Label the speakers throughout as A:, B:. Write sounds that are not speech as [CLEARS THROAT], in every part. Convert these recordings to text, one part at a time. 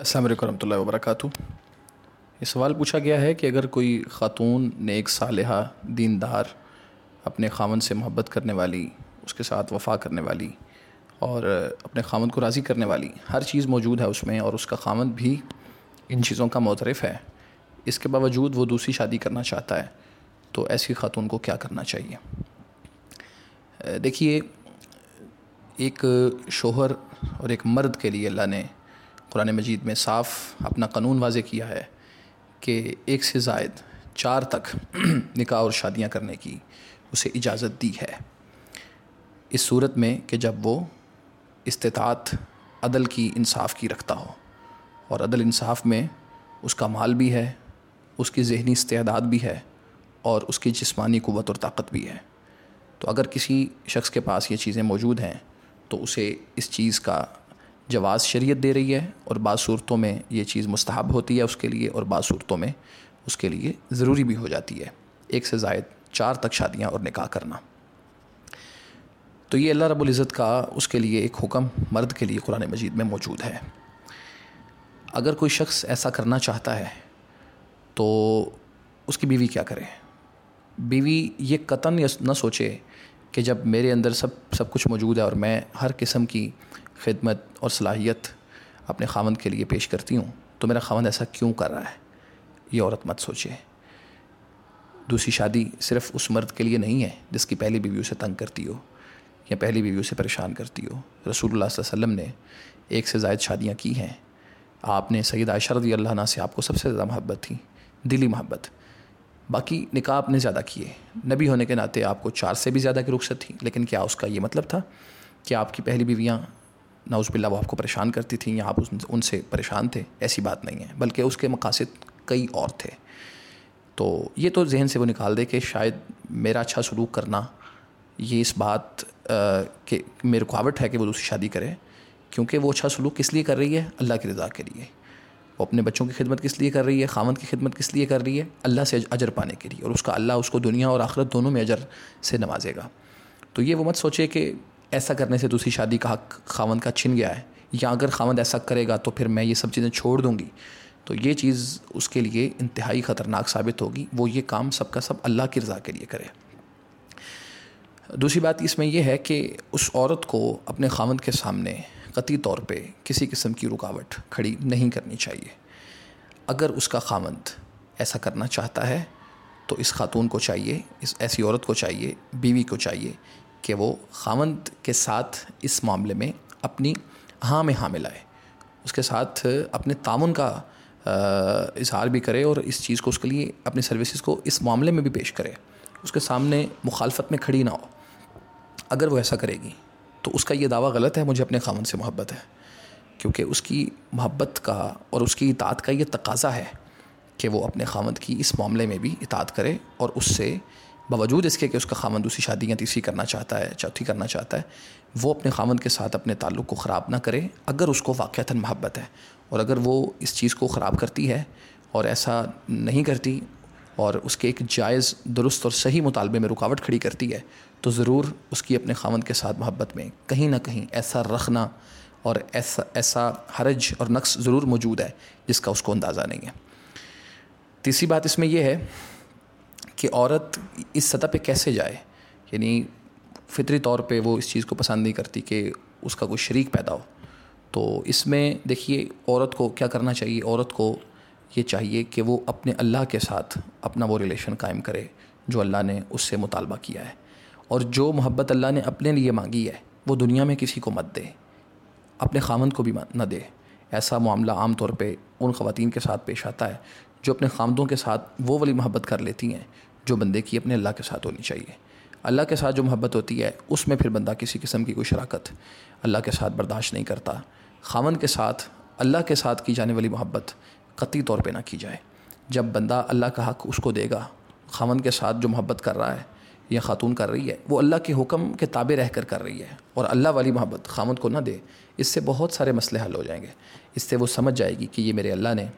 A: असल वरहमल ये सवाल पूछा गया है कि अगर कोई ख़ातून ने एक दीनदार अपने खामन से मोहब्बत करने वाली उसके साथ वफा करने वाली और अपने खामन को राज़ी करने वाली हर चीज़ मौजूद है उसमें और उसका खामन भी इन चीज़ों का मोतरफ़ है इसके बावजूद वो दूसरी शादी करना चाहता है तो ऐसी ख़ातून को क्या करना चाहिए देखिए एक शोहर और एक मर्द के लिए अल्लाह ने कुरान मजीद में साफ अपना कानून वाज किया है कि एक से जायद चार तक [CLEARS THROAT] निका और शादियाँ करने की उसे इजाज़त दी है इस सूरत में कि जब वो इस्तात अदल की इंसाफ की रखता हो और अदल इंसाफ में उसका माल भी है उसकी जहनी इस्तेदाद भी है और उसकी जिसमानी क़वत और ताकत भी है तो अगर किसी शख्स के पास ये चीज़ें मौजूद हैं तो उसे इस चीज़ का जवाज़ शरीयत दे रही है और बाद सूरतों में ये चीज़ मुस्तहब होती है उसके लिए और बाद सूरतों में उसके लिए ज़रूरी भी हो जाती है एक से जायद चार तक शादियाँ और निकाह करना तो ये अल्लाह रबुल्ज़त का उसके लिए एक हुक्म मर्द के लिए कुरान मजीद में मौजूद है अगर कोई शख्स ऐसा करना चाहता है तो उसकी बीवी क्या करे बीवी ये कतन न सोचे कि जब मेरे अंदर सब सब कुछ मौजूद है और मैं हर किस्म की खिदमत और सलाहियत अपने खावंद के लिए पेश करती हूँ तो मेरा खावंद ऐसा क्यों कर रहा है ये औरत मत सोचे दूसरी शादी सिर्फ उस मर्द के लिए नहीं है जिसकी पहली बीवी उसे तंग करती हो या पहली बीवी उसे परेशान करती हो रसूलुल्लाह वसल्लम ने एक से जायद शादियाँ की हैं आपने सैद आयशा रदी अल्लाह से आपको सबसे ज़्यादा मोहब्बत थी दिली मोहब्बत बाकी निकाह आपने ज़्यादा किए नबी होने के नाते आपको चार से भी ज़्यादा की रुख्सत थी लेकिन क्या उसका ये मतलब था कि आपकी पहली बीवियाँ बिल्ला वो आपको परेशान करती थी या आप उनसे परेशान थे ऐसी बात नहीं है बल्कि उसके मकासद कई और थे तो ये तो जहन से वो निकाल दे कि शायद मेरा अच्छा सलूक करना ये इस बात के मेरी रुकावट है कि वो दूसरी शादी करे क्योंकि वो अच्छा सलूक किस लिए कर रही है अल्लाह की रजा के लिए वो अपने बच्चों की खिदमत किस लिए कर रही है खावन की खिदमत किस लिए कर रही है अल्लाह से अजर पाने के लिए और उसका अल्लाह उसको दुनिया और आखरत दोनों में अजर से नवाजेगा तो ये वो मत सोचे कि ऐसा करने से दूसरी तो शादी का हक खावंद का छिन गया है या अगर खावंद ऐसा करेगा तो फिर मैं ये सब चीज़ें छोड़ दूँगी तो ये चीज़ उसके लिए इंतहाई ख़तरनाक साबित होगी वो ये काम सबका सब, सब अल्लाह की रज़ा के लिए करे दूसरी बात इसमें यह है कि उस औरत को अपने खावंद के सामने कती तौर पे किसी किस्म की रुकावट खड़ी नहीं करनी चाहिए अगर उसका खावंद ऐसा करना चाहता है तो इस खातून को चाहिए इस ऐसी औरत को चाहिए बीवी को चाहिए कि वो खावंद के साथ इस मामले में अपनी हाँ में हाँ मिलाए उसके साथ अपने तामन का इजहार भी करे और इस चीज़ को उसके लिए अपनी सर्विसेज को इस मामले में भी पेश करे उसके सामने मुखालफत में खड़ी ना हो अगर वो ऐसा करेगी तो उसका ये दावा गलत है मुझे अपने खामन से मोहब्बत है क्योंकि उसकी मोहब्बत का और उसकी इतात का ये तकाजा है कि वो अपने खामद की इस मामले में भी इतात करे और उससे बावजूद इसके कि उसका खामन दूसरी शादी या तीसरी करना चाहता है चौथी करना चाहता है वो अपने खामन के साथ अपने ताल्लुक़ को ख़राब ना करे अगर उसको वाक़ता महब्बत है और अगर वो इस चीज़ को ख़राब करती है और ऐसा नहीं करती और उसके एक जायज़ दुरुस्त और सही मुतालबे में रुकावट खड़ी करती है तो ज़रूर उसकी अपने खामन के साथ मोहब्बत में कहीं ना कहीं ऐसा रखना और ऐसा ऐसा हरज और नक्स ज़रूर मौजूद है जिसका उसको अंदाज़ा नहीं है तीसरी बात इसमें यह है कि औरत इस सतह पे कैसे जाए यानी फितरी तौर पे वो इस चीज़ को पसंद नहीं करती कि उसका कोई शरीक पैदा हो तो इसमें देखिए औरत को क्या करना चाहिए औरत को ये चाहिए कि वो अपने अल्लाह के साथ अपना वो रिलेशन कायम करे जो अल्लाह ने उससे मुतालबा किया है और जो मोहब्बत अल्लाह ने अपने लिए मांगी है वो दुनिया में किसी को मत दे अपने खामन को भी न दे ऐसा मामला आम तौर पे उन ख़वातीन के साथ पेश आता है जो अपने खामदों के साथ वो वाली मोहब्बत कर लेती हैं जो बंदे की अपने अल्लाह के साथ होनी चाहिए अल्लाह के साथ जो मोहब्बत होती है उसमें फिर बंदा किसी किस्म की कोई शराकत अल्लाह के साथ बर्दाश्त नहीं करता खावन के साथ अल्लाह के साथ की जाने वाली मोहब्बत कती तौर पर ना की जाए जब बंदा अल्लाह का हक़ उसको देगा खावन के साथ जो मोहब्बत कर रहा है या ख़ातून कर रही है वो अल्लाह के हुक्म के ताबे रह कर कर रही है और अल्लाह वाली मोहब्बत खामद को ना दे इससे बहुत सारे मसले हल हो जाएंगे इससे वो समझ जाएगी कि ये मेरे अल्लाह ने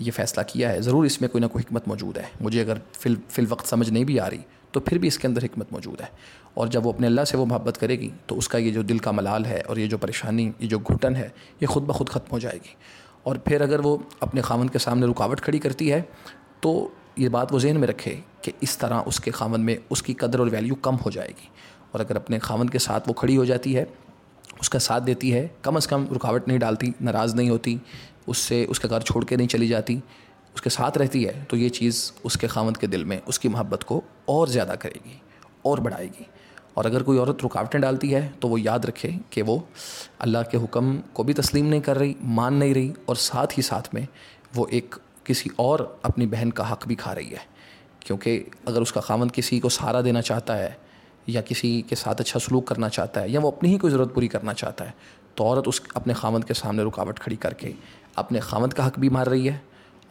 A: ये फ़ैसला किया है ज़रूर इसमें कोई ना कोई हमत मौजूद है मुझे अगर फिल फिल वक्त समझ नहीं भी आ रही तो फिर भी इसके अंदर हमत मौजूद है और जब वो अपने अल्लाह से वो मोहब्बत करेगी तो उसका ये जो दिल का मलाल है और ये जो परेशानी ये जो घुटन है ये खुद ब खुद ख़त्म हो जाएगी और फिर अगर वो अपने खामन के सामने रुकावट खड़ी करती है तो ये बात वो जहन में रखे कि इस तरह उसके खामन में उसकी कदर और वैल्यू कम हो जाएगी और अगर अपने खामन के साथ वो खड़ी हो जाती है उसका साथ देती है कम अज़ कम रुकावट नहीं डालती नाराज़ नहीं होती उससे उसका घर छोड़ के नहीं चली जाती उसके साथ रहती है तो ये चीज़ उसके खामद के दिल में उसकी मोहब्बत को और ज़्यादा करेगी और बढ़ाएगी और अगर कोई औरत रुकावटें डालती है तो वो याद रखे कि वो अल्लाह के हुक्म को भी तस्लीम नहीं कर रही मान नहीं रही और साथ ही साथ में वो एक किसी और अपनी बहन का हक भी खा रही है क्योंकि अगर उसका खामन किसी को सहारा देना चाहता है या किसी के साथ अच्छा सलूक करना चाहता है या वो अपनी ही कोई ज़रूरत पूरी करना चाहता है तो औरत उस अपने खामन के सामने रुकावट खड़ी करके अपने खामद का हक भी मार रही है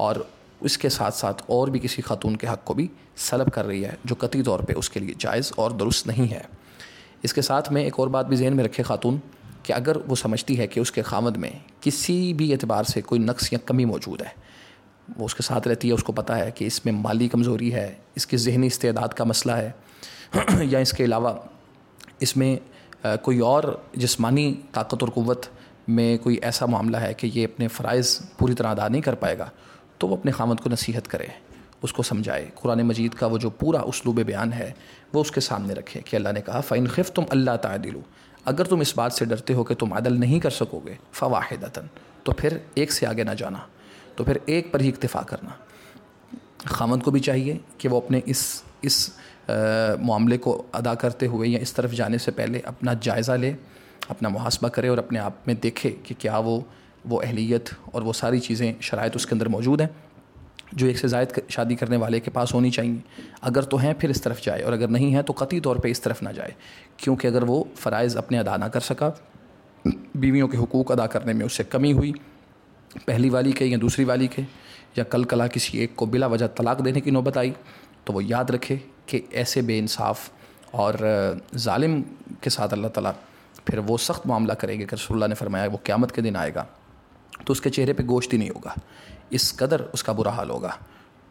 A: और उसके साथ साथ और भी किसी खातून के हक को भी सलब कर रही है जो कती तौर पर उसके लिए जायज़ और दुरुस्त नहीं है इसके साथ में एक और बात भी जहन में रखे खातून कि अगर वो समझती है कि उसके खामद में किसी भी एतबार से कोई नक्स या कमी मौजूद है वो उसके साथ रहती है उसको पता है कि इसमें माली कमज़ोरी है इसकी जहनी इस्तेदाद का मसला है [CLEARS THROAT] या इसके अलावा इसमें कोई और जिसमानी ताकत और क़वत में कोई ऐसा मामला है कि ये अपने फ़रज़ पूरी तरह अदा नहीं कर पाएगा तो वो अपने खामद को नसीहत करे उसको समझाए कुरान मजीद का वो जो पूरा उसलूब बयान है वो उसके सामने रखे कि अल्लाह ने कहा फ़ैन खिफ तुम अल्लाह तदिलू अगर तुम इस बात से डरते हो कि तुम अदल नहीं कर सकोगे फ़वाहिदतन तो फिर एक से आगे ना जाना तो फिर एक पर ही इतफ़ा करना खामद को भी चाहिए कि वो अपने इस इस मामले को अदा करते हुए या इस तरफ जाने से पहले अपना जायज़ा ले अपना मुहासबा करे और अपने आप में देखे कि क्या वो वो अहलियत और वो सारी चीज़ें शराय उसके अंदर मौजूद हैं जो एक से जायद शादी करने वाले के पास होनी चाहिए अगर तो हैं फिर इस तरफ जाए और अगर नहीं है तो कती तौर पर इस तरफ ना जाए क्योंकि अगर वो फ़राइज़ अपने अदा ना कर सका बीवियों के हकूक़ अदा करने में उससे कमी हुई पहली वाली के या दूसरी वाली के या कल कला किसी एक को बिला वजह तलाक देने की नौबत आई तो वो याद रखे कि ऐसे बेानसाफ़ और ालिम के साथ अल्लाह ताला फिर वो सख्त मामला करेंगे कि रसोल्ला ने फरमाया वो क़्यामत के दिन आएगा तो उसके चेहरे पर गोश्त ही नहीं होगा इस कदर उसका बुरा हाल होगा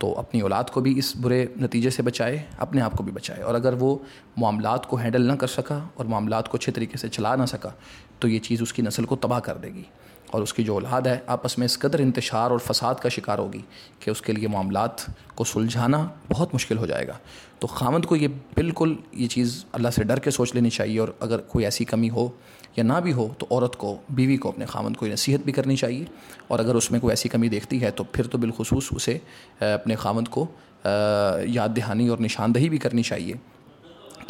A: तो अपनी औलाद को भी इस बुरे नतीजे से बचाए अपने आप को भी बचाए और अगर वो मामला को हैंडल ना कर सका और मामला को अच्छे तरीके से चला ना सका तो ये चीज़ उसकी नस्ल को तबाह कर देगी और उसकी जो औलाद है आपस में इस कदर इंतशार और फसाद का शिकार होगी कि उसके लिए मामला को सुलझाना बहुत मुश्किल हो जाएगा तो खामद को ये बिल्कुल ये चीज़ अल्लाह से डर के सोच लेनी चाहिए और अगर कोई ऐसी कमी हो या ना भी हो तो औरत को बीवी को अपने खामद को नसीहत भी करनी चाहिए और अगर उसमें कोई ऐसी कमी देखती है तो फिर तो बिलखसूस उसे अपने खामद को याद दहानी और निशानदही भी करनी चाहिए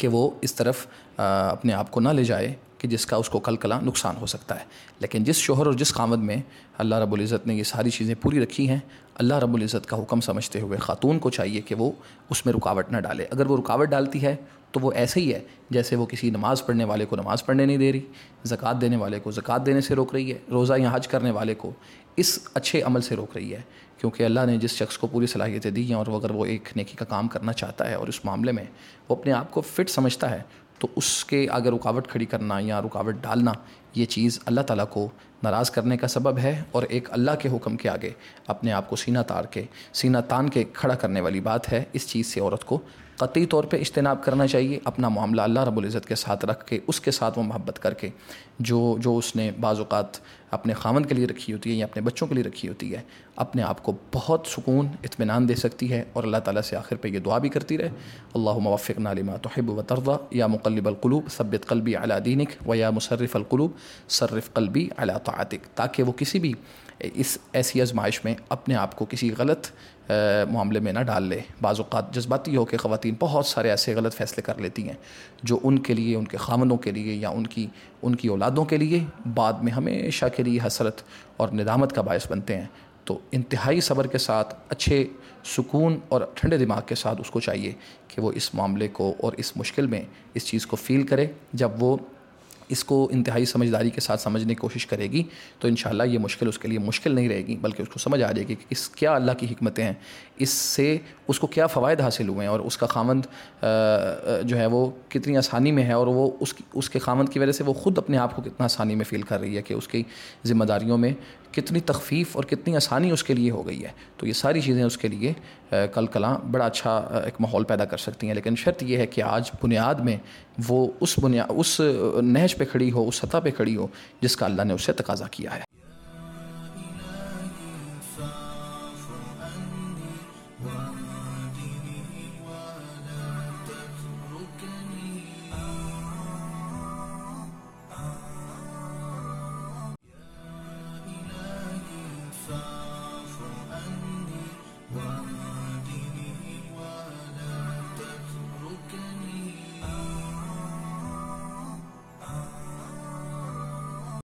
A: कि वो इस तरफ अपने आप को ना ले जाए कि जिसका उसको कल कला नुकसान हो सकता है लेकिन जिस शोहर और जिस कामद में अल्लाह रबुल्ज़त ने ये सारी चीज़ें पूरी रखी हैं अल्लाह रबुल्ज़त का हुक्म समझते हुए ख़ातून को चाहिए कि वो उसमें रुकावट ना डाले अगर वो रुकावट डालती है तो वो ऐसे ही है जैसे वो किसी नमाज़ पढ़ने वाले को नमाज़ पढ़ने नहीं दे रही ज़क़़त देने वाले को ज़क़़त देने से रोक रही है रोज़ा या हज करने वाले को इस अच्छे अमल से रोक रही है क्योंकि अल्लाह ने जिस शख्स को पूरी सलाहियतें दी हैं और अगर वो एक नेकी का काम करना चाहता है और उस मामले में वो अपने आप को फ़िट समझता है तो उसके आगे रुकावट खड़ी करना या रुकावट डालना ये चीज़ अल्लाह ताला को नाराज़ करने का सबब है और एक अल्लाह के हुक्म के आगे अपने आप को सीना तार के सीना तान के खड़ा करने वाली बात है इस चीज़ से औरत को कतई तौर पे इज्तनाब करना चाहिए अपना मामला अल्लाह रबुल्ज़त के साथ रख के उसके साथ वो मोहब्बत करके जो जो उसने बाज़ात अपने खामन के लिए रखी होती है या अपने बच्चों के लिए रखी होती है अपने आप को बहुत सुकून इतमान दे सकती है और अल्लाह ताला से आखिर पे ये दुआ भी करती रहे अल्लाह मवफ़ नालिमा तहब व तरदा या मुकलबलकलूब अलकलूब सबित कलबी अला दीनिक व या मुशरफ़ अलकलूब शर्रफ़ कलबी अला तातिक ताकि वो किसी भी इस ऐसी आजमाइश में अपने आप को किसी गलत मामले में ना डाल ले बाज़ात जज्बाती हो के ख़वान बहुत सारे ऐसे गलत फ़ैसले कर लेती हैं जो उनके लिए उनके खामनों के लिए या उनकी उनकी औलादों के लिए बाद में हमेशा के लिए हसरत और निदामत का बायस बनते हैं तो इंतहाई सब्र के साथ अच्छे सुकून और ठंडे दिमाग के साथ उसको चाहिए कि वो इस मामले को और इस मुश्किल में इस चीज़ को फील करे जब वो इसको इंतहाई समझदारी के साथ समझने की कोशिश करेगी तो इन ये मुश्किल उसके लिए मुश्किल नहीं रहेगी बल्कि उसको समझ आ जाएगी कि इस क्या अल्लाह की हमतें हैं इससे उसको क्या फ़वाद हासिल हुए हैं और उसका खामंद जो है वो कितनी आसानी में है और वो उसकी उसके खामंद की वजह से वो ख़ुद अपने आप को कितना आसानी में फ़ील कर रही है कि उसकी ज़िम्मेदारियों में कितनी तखफीफ और कितनी आसानी उसके लिए हो गई है तो ये सारी चीज़ें उसके लिए कल कलां बड़ा अच्छा एक माहौल पैदा कर सकती हैं लेकिन शर्त यह है कि आज बुनियाद में वो उस बुनिया उस नहज पे खड़ी हो उस सतह पे खड़ी हो जिसका अल्लाह ने उसे तकाजा किया है